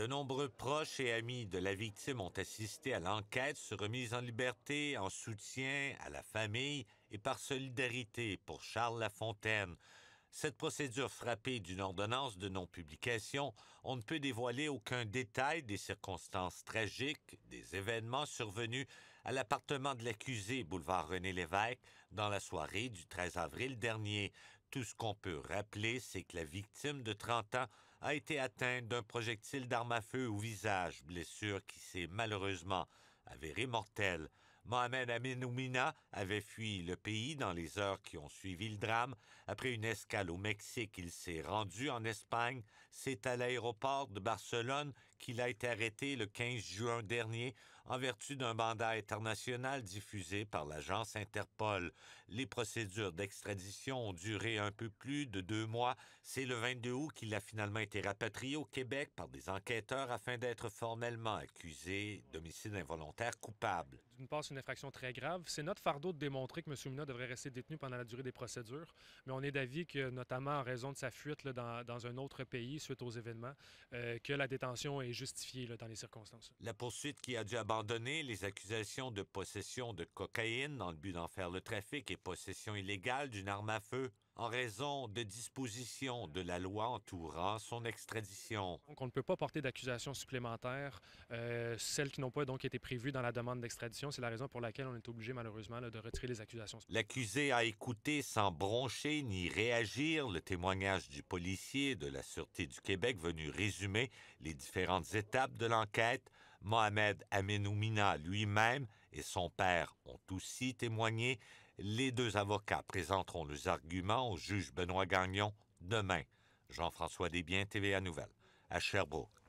De nombreux proches et amis de la victime ont assisté à l'enquête sur remise en liberté en soutien à la famille et par solidarité pour Charles Lafontaine. Cette procédure frappée d'une ordonnance de non-publication, on ne peut dévoiler aucun détail des circonstances tragiques des événements survenus à l'appartement de l'accusé boulevard René Lévesque dans la soirée du 13 avril dernier, tout ce qu'on peut rappeler, c'est que la victime de 30 ans a été atteinte d'un projectile d'arme à feu au visage, blessure qui s'est malheureusement avérée mortelle. Mohamed Amin avait fui le pays dans les heures qui ont suivi le drame. Après une escale au Mexique, il s'est rendu en Espagne. C'est à l'aéroport de Barcelone qu'il a été arrêté le 15 juin dernier en vertu d'un mandat international diffusé par l'agence Interpol. Les procédures d'extradition ont duré un peu plus de deux mois. C'est le 22 août qu'il a finalement été rapatrié au Québec par des enquêteurs afin d'être formellement accusé d'homicide involontaire coupable. D'une part, c'est une infraction très grave. C'est notre fardeau de démontrer que M. Mina devrait rester détenu pendant la durée des procédures, mais on est d'avis que, notamment en raison de sa fuite là, dans, un autre pays suite aux événements, euh, que la détention est dans les circonstances. La poursuite qui a dû abandonner les accusations de possession de cocaïne dans le but d'en faire le trafic et possession illégale d'une arme à feu en raison de dispositions de la loi entourant son extradition. Donc, on ne peut pas porter d'accusations supplémentaires, euh, celles qui n'ont pas donc été prévues dans la demande d'extradition. C'est la raison pour laquelle on est obligé, malheureusement, de retirer les accusations. L'accusé a écouté sans broncher ni réagir le témoignage du policier de la Sûreté du Québec venu résumer les différentes étapes de l'enquête. Mohamed Aminoumina lui-même et son père ont aussi témoigné les deux avocats présenteront leurs arguments au juge Benoît Gagnon demain. Jean-François Desbiens, TVA Nouvelle, à Sherbrooke.